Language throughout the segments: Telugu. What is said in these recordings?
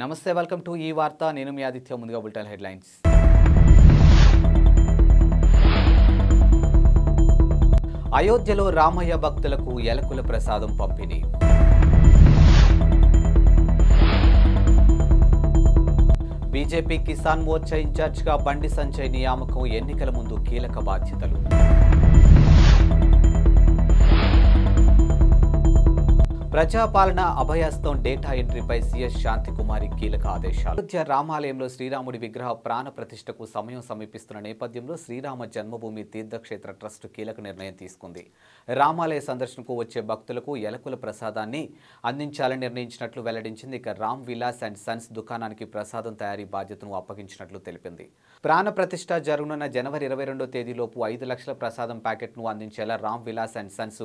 నమస్తే వెల్కమ్ టు ఈ వార్త నేను మీ ఆదిత్య ముందుగా బుల్టన్ హెడ్లైన్స్ అయోధ్యలో రామయ్య భక్తులకు ఎలకుల ప్రసాదం పంపిణీ బీజేపీ కిసాన్ మోర్చా ఇన్ఛార్జ్గా బండి సంజయ్ నియామకం ఎన్నికల ముందు కీలక బాధ్యతలు ప్రజాపాలన అభయాస్తం డేటా ఎంట్రీపై సీఎస్ శాంతికుమారి కీలక ఆదేశాలు అయోధ్య రామాలయంలో శ్రీరాముడి విగ్రహ ప్రాణ ప్రతిష్టకు సమయం సమీపిస్తున్న నేపథ్యంలో శ్రీరామ జన్మభూమి తీర్థక్షేత్ర ట్రస్ట్ కీలక నిర్ణయం తీసుకుంది రామాలయ సందర్శనకు వచ్చే భక్తులకు ఎలకుల ప్రసాదాన్ని అందించాలని నిర్ణయించినట్లు వెల్లడించింది ఇక రామ్ విలాస్ అండ్ సన్స్ దుకాణానికి ప్రసాదం తయారీ బాధ్యతను అప్పగించినట్లు తెలిపింది ప్రాణ ప్రతిష్ట జరగనున్న జనవరి ఇరవై రెండో తేదీలోపు ఐదు లక్షల ప్రసాదం ప్యాకెట్ను అందించేలా రామ్ విలాస్ అండ్ సన్స్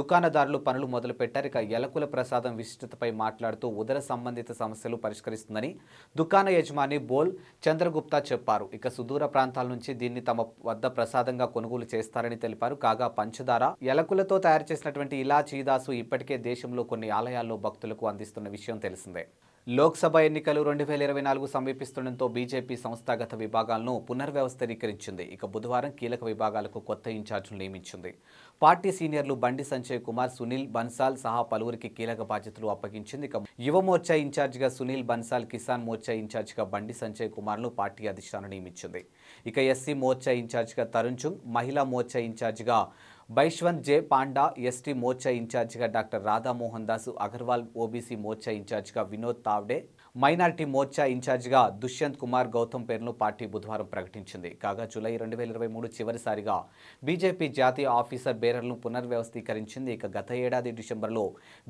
దుకాణదారులు పనులు మొదలుపెట్టారు ఇక అలకుల ప్రసాదం విశిష్టతపై మాట్లాడుతూ ఉదర సంబంధిత సమస్యలు పరిష్కరిస్తుందని దుకాణ యజమాని బోల్ చంద్రగుప్తా చెప్పారు ఇక సుదూర ప్రాంతాల నుంచి దీన్ని తమ వద్ద ప్రసాదంగా కొనుగోలు చేస్తారని తెలిపారు కాగా పంచదార ఎలకులతో తయారు చేసినటువంటి ఇలా చీదాసు ఇప్పటికే దేశంలో కొన్ని ఆలయాల్లో భక్తులకు అందిస్తున్న విషయం తెలిసిందే లోక్సభ ఎన్నికలు రెండు వేల ఇరవై నాలుగు సమీపిస్తుండటంతో బీజేపీ సంస్థాగత విభాగాలను పునర్వ్యవస్థీకరించింది ఇక బుధవారం కీలక విభాగాలకు కొత్త ఇన్ఛార్జీలు నియమించింది పార్టీ సీనియర్లు బండి సంజయ్ కుమార్ సునీల్ బన్సాల్ సహా పలువురికి కీలక బాధ్యతలు అప్పగించింది ఇక యువ మోర్చా ఇన్ఛార్జిగా సునీల్ బన్సాల్ కిసాన్ మోర్చా ఇన్ఛార్జిగా బండి సంజయ్ కుమార్ను పార్టీ అధిష్టానం నియమించింది ఇక ఎస్సీ మోర్చా ఇన్ఛార్జిగా తరుణ్ చుంగ్ మహిళా మోర్చా ఇన్ఛార్జిగా బైష్వంత్ జే పాండా ఎస్టీ మోర్చా ఇన్ఛార్జిగా డాక్టర్ రాధామోహన్ దాసు అగర్వాల్ ఓబీసీ మోర్చా ఇన్ఛార్జిగా వినోద్ తావ్డే మైనార్టీ మోర్చా ఇన్ఛార్జిగా దుష్యంత్ కుమార్ గౌతమ్ పేరును పార్టీ బుధవారం ప్రకటించింది కాగా జూలై రెండు వేల ఇరవై మూడు చివరిసారిగా బీజేపీ జాతీయ ఆఫీసర్ బేరర్లను పునర్వ్యవస్థీకరించింది ఇక గత ఏడాది డిసెంబర్లో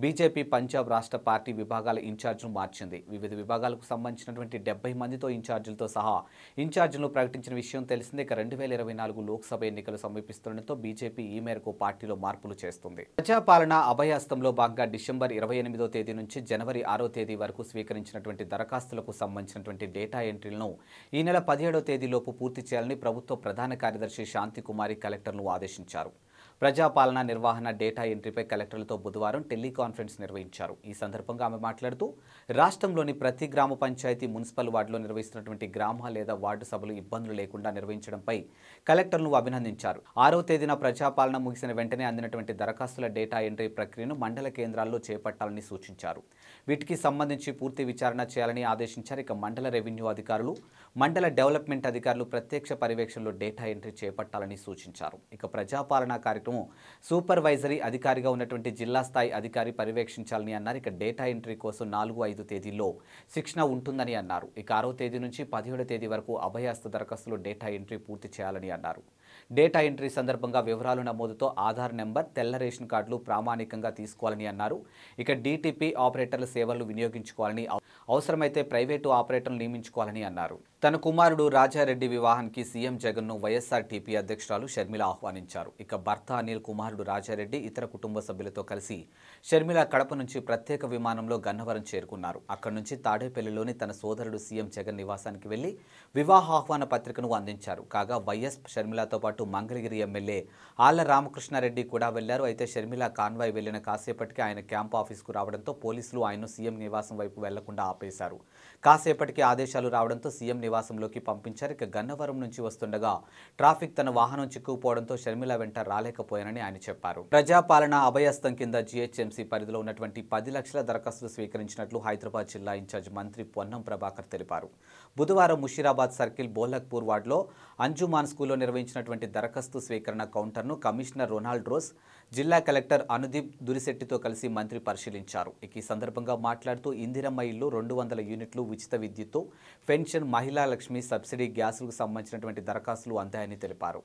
బీజేపీ పంజాబ్ రాష్ట్ర పార్టీ విభాగాల ఇన్ఛార్జ్ను మార్చింది వివిధ విభాగాలకు సంబంధించినటువంటి డెబ్బై మందితో ఇన్ఛార్జీలతో సహా ఇన్ఛార్జీలను ప్రకటించిన విషయం తెలిసింది ఇక రెండు వేల ఇరవై నాలుగు లోక్సభ ఎన్నికలు సమీపిస్తుండటంతో బీజేపీ ఈ మేరకు పార్టీలో మార్పులు చేస్తుంది ప్రజాపాలన అభయాస్తంలో భాగంగా డిసెంబర్ ఇరవై ఎనిమిదో తేదీ నుంచి జనవరి ఆరో తేదీ వరకు స్వీకరించినటువంటి చేసినటువంటి దరఖాస్తులకు సంబంధించినటువంటి డేటా ఎంట్రీలను ఈ నెల పదిహేడవ తేదీలోపు పూర్తి చేయాలని ప్రభుత్వ ప్రధాన కార్యదర్శి శాంతికుమారి కలెక్టర్ను ఆదేశించారు ప్రజాపాలన నిర్వహణ డేటా ఎంట్రీపై కలెక్టర్లతో బుధవారం టెలికాన్ఫరెన్స్ నిర్వహించారు ఈ సందర్భంగా ఆమె మాట్లాడుతూ రాష్ట్రంలోని ప్రతి గ్రామ పంచాయతీ మున్సిపల్ వార్డులో నిర్వహిస్తున్నటువంటి గ్రామ లేదా వార్డు సభలు ఇబ్బందులు లేకుండా నిర్వహించడంపై కలెక్టర్ను అభినందించారు ఆరో తేదీన ప్రజాపాలన ముగిసిన వెంటనే అందినటువంటి దరఖాస్తుల డేటా ఎంట్రీ ప్రక్రియను మండల కేంద్రాల్లో చేపట్టాలని సూచించారు వీటికి సంబంధించి పూర్తి విచారణ చేయాలని ఆదేశించారు ఇక మండల రెవెన్యూ అధికారులు మండల డెవలప్మెంట్ అధికారులు ప్రత్యక్ష పర్యవేక్షణలో డేటా ఎంట్రీ చేపట్టాలని సూచించారు ఇక ప్రజాపాలనా కార్యక్రమం కార్యక్రమం సూపర్వైజరీ అధికారిగా ఉన్నటువంటి జిల్లా స్థాయి అధికారి పర్యవేక్షించాలని అన్నారు ఇక డేటా ఎంట్రీ కోసం నాలుగు ఐదు తేదీల్లో శిక్షణ ఉంటుందని అన్నారు ఇక ఆరో తేదీ నుంచి పదిహేడో తేదీ వరకు అభయాస్త దరఖాస్తులు డేటా ఎంట్రీ పూర్తి చేయాలని అన్నారు డేటా ఎంట్రీ సందర్భంగా వివరాలు నమోదుతో ఆధార్ నెంబర్ తెల్ల రేషన్ కార్డులు ప్రామాణికంగా తీసుకోవాలని అన్నారు ఇక డీటీపీ ఆపరేటర్ల సేవలు వినియోగించుకోవాలని అవసరమైతే ప్రైవేటు ఆపరేటర్లు నియమించుకోవాలని అన్నారు తన కుమారుడు రాజారెడ్డి వివాహానికి సీఎం జగన్ను వైఎస్ఆర్ టీపీ అధ్యక్షురాలు షర్మిల ఆహ్వానించారు ఇక భర్త అనిల్ కుమారుడు రాజారెడ్డి ఇతర కుటుంబ సభ్యులతో కలిసి షర్మిల కడప నుంచి ప్రత్యేక విమానంలో గన్నవరం చేరుకున్నారు అక్కడి నుంచి తాడేపల్లిలోని తన సోదరుడు సీఎం జగన్ నివాసానికి వెళ్లి వివాహ ఆహ్వాన పత్రికను అందించారు కాగా వైఎస్ షర్మిలతో పాటు మంగళగిరి ఎమ్మెల్యే ఆళ్ల రామకృష్ణారెడ్డి కూడా వెళ్లారు అయితే షర్మిల కాన్వాయ్ వెళ్లిన కాసేపటికి ఆయన క్యాంప్ ఆఫీస్కు రావడంతో పోలీసులు ఆయన్ను సీఎం నివాసం వైపు వెళ్లకుండా ఆపేశారు కాసేపటికి ఆదేశాలు రావడంతో సీఎం నివాసంలోకి పంపించారు ఇక గన్నవరం నుంచి వస్తుండగా ట్రాఫిక్ తన వాహనం చిక్కుకుపోవడంతో షర్మిల వెంట రాలేకపోయానని ఆయన చెప్పారు ప్రజాపాలన అభయస్థం కింద జీహెచ్ఎంసీ పరిధిలో ఉన్నటువంటి పది లక్షల దరఖాస్తులు స్వీకరించినట్లు హైదరాబాద్ జిల్లా ఇన్ఛార్జ్ మంత్రి పొన్నం ప్రభాకర్ తెలిపారు బుధవారం ముషీరాబాద్ సర్కిల్ బోలక్పూర్ వార్డులో అంజుమాన్ స్కూల్లో నిర్వహించినటువంటి దరఖాస్తు స్వీకరణ కౌంటర్ను కమిషనర్ రొనాల్డ్ రోస్ జిల్లా కలెక్టర్ అనుదీప్ దురిశెట్టితో కలిసి మంత్రి పరిశీలించారు ఈ సందర్భంగా మాట్లాడుతూ ఇందిరమ్మ ఇల్లు రెండు వందల యూనిట్లు ఉచిత విద్యుత్తు పెన్షన్ మహిళా లక్ష్మి సబ్సిడీ గ్యాసులకు సంబంధించినటువంటి దరఖాస్తులు అందాయని తెలిపారు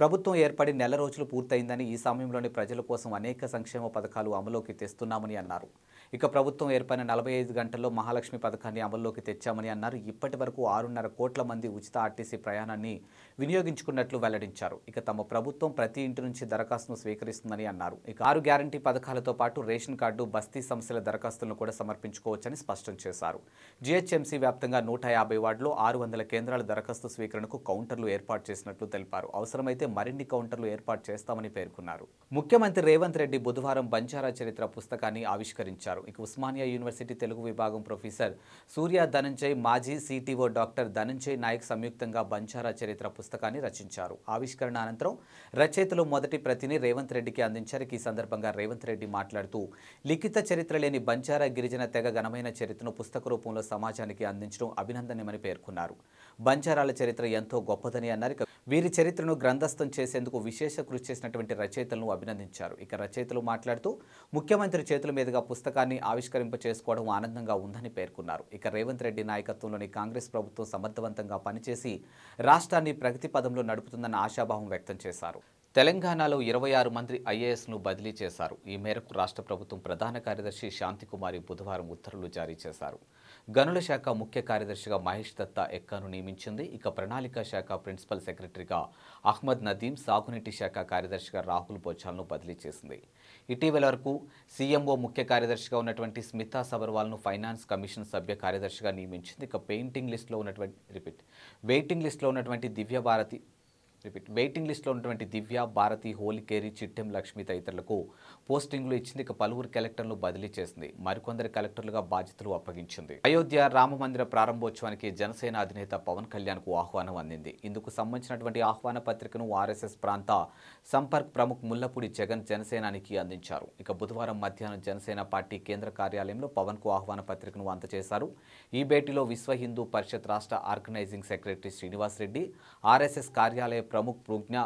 ప్రభుత్వం ఏర్పడి నెల రోజులు పూర్తయిందని ఈ సమయంలోని ప్రజల కోసం అనేక సంక్షేమ పథకాలు అమలుకి తెస్తున్నామని అన్నారు ఇక ప్రభుత్వం ఏర్పడిన నలభై ఐదు గంటల్లో మహాలక్ష్మి పథకాన్ని అమల్లోకి తెచ్చామని అన్నారు ఇప్పటి వరకు ఆరున్నర కోట్ల మంది ఉచిత ఆర్టీసీ ప్రయాణాన్ని వినియోగించుకున్నట్లు వెల్లడించారు ఇక తమ ప్రభుత్వం ప్రతి ఇంటి నుంచి దరఖాస్తును స్వీకరిస్తుందని అన్నారు ఇక ఆరు గ్యారంటీ పథకాలతో పాటు రేషన్ కార్డు బస్తీ సమస్యల దరఖాస్తులను కూడా సమర్పించుకోవచ్చని స్పష్టం చేశారు జిహెచ్ఎంసీ వ్యాప్తంగా నూట యాభై వార్డులో ఆరు వందల కేంద్రాల దరఖాస్తు స్వీకరణకు కౌంటర్లు ఏర్పాటు చేసినట్లు తెలిపారు అవసరమైతే మరిన్ని కౌంటర్లు ఏర్పాటు చేస్తామని పేర్కొన్నారు ముఖ్యమంత్రి రేవంత్ రెడ్డి బుధవారం బంజారా చరిత్ర పుస్తకాన్ని ఆవిష్కరించారు ఇక ఉస్మానియా యూనివర్సిటీ తెలుగు విభాగం ప్రొఫెసర్ సూర్య ధనంజయ్ మాజీ సిటీఓ డాక్టర్ ధనంజయ్ నాయక్ సంయుక్తంగా బంజారా చరిత్ర పుస్తకాన్ని రచించారు ఆవిష్కరణ అనంతరం రచయితలు మొదటి ప్రతిని రేవంత్ రెడ్డికి అందించారు ఈ సందర్భంగా రేవంత్ రెడ్డి మాట్లాడుతూ లిఖిత చరిత్ర లేని బంజారా గిరిజన తెగ ఘనమైన చరిత్రను పుస్తక రూపంలో సమాజానికి అందించడం అభినందనీయమని పేర్కొన్నారు బంజారాల చరిత్ర ఎంతో గొప్పదని అన్నారు వీరి చరిత్రను గ్రంథస్థం చేసేందుకు విశేష కృషి చేసినటువంటి రచయితలను అభినందించారు ఇక రచయితలు మాట్లాడుతూ ముఖ్యమంత్రి చేతుల మీదుగా పుస్తకాన్ని పథకాన్ని ఆవిష్కరింప చేసుకోవడం ఆనందంగా ఉందని పేర్కొన్నారు ఇక రేవంత్ రెడ్డి నాయకత్వంలోని కాంగ్రెస్ ప్రభుత్వం సమర్థవంతంగా పనిచేసి రాష్ట్రాన్ని ప్రగతి పదంలో నడుపుతుందన్న ఆశాభావం వ్యక్తం చేశారు తెలంగాణలో ఇరవై ఆరు మంది ఐఏఎస్ను బదిలీ చేశారు ఈ మేరకు రాష్ట్ర ప్రభుత్వం ప్రధాన కార్యదర్శి శాంతికుమారి బుధవారం ఉత్తర్వులు జారీ చేశారు గనుల శాఖ ముఖ్య కార్యదర్శిగా మహేష్ దత్తా ఎక్కాను నియమించింది ఇక ప్రణాళిక శాఖ ప్రిన్సిపల్ సెక్రటరీగా అహ్మద్ నదీం సాగునీటి శాఖ కార్యదర్శిగా రాహుల్ పోచాలను బదిలీ చేసింది ఇటీవల వరకు సీఎంఓ ముఖ్య కార్యదర్శిగా ఉన్నటువంటి స్మితా సబర్వాల్ను ఫైనాన్స్ కమిషన్ సభ్య కార్యదర్శిగా నియమించింది ఇక పెయింటింగ్ లిస్టులో ఉన్నటువంటి రిపీట్ వెయిటింగ్ లిస్టులో ఉన్నటువంటి దివ్యభారతి రిపీట్ వెయిటింగ్ లిస్టులో ఉన్నటువంటి దివ్య భారతి హోలికేరి చిట్టెం లక్ష్మి తదితరులకు పోస్టింగ్లు ఇచ్చింది ఇక పలువురు కలెక్టర్లు బదిలీ చేసింది మరికొందరు కలెక్టర్లుగా బాధ్యతలు అప్పగించింది అయోధ్య రామమందిర ప్రారంభోత్సవానికి జనసేన అధినేత పవన్ కళ్యాణ్కు ఆహ్వానం అందింది ఇందుకు సంబంధించినటువంటి ఆహ్వాన పత్రికను ఆర్ఎస్ఎస్ ప్రాంత సంపర్క్ ప్రముఖ్ ముల్లపూడి జగన్ జనసేనానికి అందించారు ఇక బుధవారం మధ్యాహ్నం జనసేన పార్టీ కేంద్ర కార్యాలయంలో పవన్కు ఆహ్వాన పత్రికను అందజేశారు ఈ భేటీలో విశ్వ హిందూ పరిషత్ రాష్ట్ర organising secretary Srinivas Reddy RSS కార్యాలయ ప్రముఖ ప్రజ్ఞ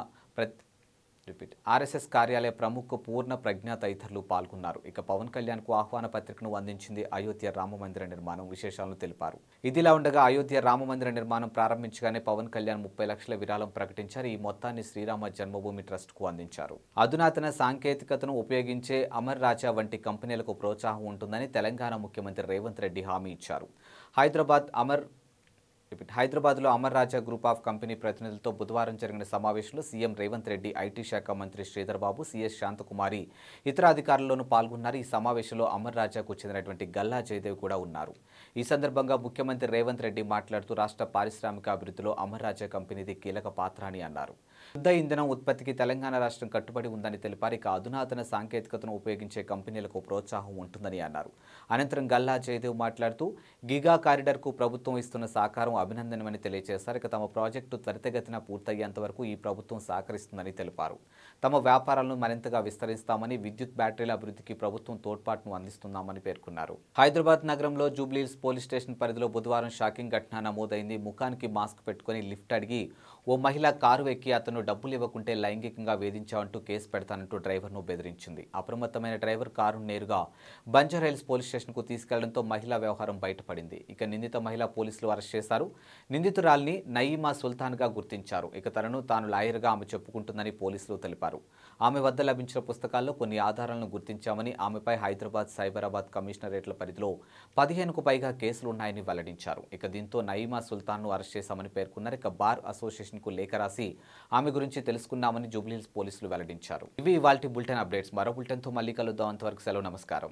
రిపీట్ ఆర్ఎస్ఎస్ కార్యాలయ ప్రముఖ పూర్ణ ప్రజ్ఞ తదితరులు పాల్గొన్నారు ఇక పవన్ కళ్యాణ్కు ఆహ్వాన పత్రికను అందించింది అయోధ్య రామమందిర నిర్మాణం విశేషాలను తెలిపారు ఇదిలా ఉండగా అయోధ్య రామమందిర నిర్మాణం ప్రారంభించగానే పవన్ కళ్యాణ్ ముప్పై లక్షల విరాళం ప్రకటించారు ఈ మొత్తాన్ని శ్రీరామ జన్మభూమి ట్రస్ట్కు అందించారు అధునాతన సాంకేతికతను ఉపయోగించే అమర్ రాజా వంటి కంపెనీలకు ప్రోత్సాహం ఉంటుందని తెలంగాణ ముఖ్యమంత్రి రేవంత్ రెడ్డి హామీ ఇచ్చారు హైదరాబాద్ అమర్ హైదరాబాద్లో Amar Raja group of company ప్రతినిధులతో బుధవారం జరిగిన సమావేశంలో సీఎం రేవంత్ రెడ్డి ఐటీ శాఖ మంత్రి శ్రీధర్బాబు సీఎస్ శాంతకుమారి ఇతర అధికారుల్లోనూ పాల్గొన్నారు ఈ సమావేశంలో అమర్ రాజాకు చెందినటువంటి గల్లా జయదేవ్ కూడా ఉన్నారు ఈ సందర్భంగా ముఖ్యమంత్రి రేవంత్ రెడ్డి మాట్లాడుతూ రాష్ట్ర పారిశ్రామిక అభివృద్ధిలో అమర్ రాజా కంపెనీది కీలక పాత్ర అని అన్నారు శుద్ధ ఇంధనం ఉత్పత్తికి తెలంగాణ రాష్ట్రం కట్టుబడి ఉందని తెలిపారు ఇక అధునాతన సాంకేతికతను ఉపయోగించే కంపెనీలకు ప్రోత్సాహం ఉంటుందని అన్నారు అనంతరం గల్లా జయదేవ్ మాట్లాడుతూ గిగా కారిడార్కు ప్రభుత్వం ఇస్తున్న సహకారం అభినందనమని తెలియజేశారు ఇక తమ ప్రాజెక్టు త్వరితగతిన పూర్తయ్యేంత వరకు ఈ ప్రభుత్వం సహకరిస్తుందని తెలిపారు తమ వ్యాపారాలను మరింతగా విస్తరిస్తామని విద్యుత్ బ్యాటరీల అభివృద్ధికి ప్రభుత్వం తోడ్పాటును అందిస్తున్నామని పేర్కొన్నారు హైదరాబాద్ నగరంలో జూబ్లీస్ పోలీస్ స్టేషన్ పరిధిలో బుధవారం షాకింగ్ ఘటన నమోదైంది ముఖానికి మాస్క్ పెట్టుకుని లిఫ్ట్ అడిగి ఓ మహిళ కారు ఎక్కి అతను డబ్బులు ఇవ్వకుంటే లైంగికంగా వేధించామంటూ కేసు పెడతానంటూ డ్రైవర్ను బెదిరించింది అప్రమత్తమైన డ్రైవర్ కారు నేరుగా బంజర్ హైల్స్ పోలీస్ స్టేషన్కు తీసుకెళ్లడంతో మహిళా వ్యవహారం బయటపడింది ఇక నిందిత మహిళ పోలీసులు అరెస్ట్ చేశారు నిందితురాల్ని నయీమా సుల్తాన్గా గుర్తించారు ఇక తనను తాను లాయర్గా ఆమె చెప్పుకుంటుందని పోలీసులు తెలిపారు ఆమె వద్ద లభించిన పుస్తకాల్లో కొన్ని ఆధారాలను గుర్తించామని ఆమెపై హైదరాబాద్ సైబరాబాద్ కమిషనరేట్ల పరిధిలో పదిహేనుకు పైగా కేసులున్నాయని వెల్లడించారు ఇక దీంతో నయీమా సుల్తాన్ను అరెస్ట్ చేశామని పేర్కొన్నారు ఇక బార్ అసోసియేషన్ కు లేఖ రాసి ఆమె గురించి తెలుసుకున్నామని జూబ్లీహిల్స్ పోలీసులు వెల్లడించారు ఇవి ఇవాళ బులెటిన్ అప్డేట్స్ మరో బులెటిన్తో మళ్ళీ కలుద్దాం అంతవరకు సెలవు నమస్కారం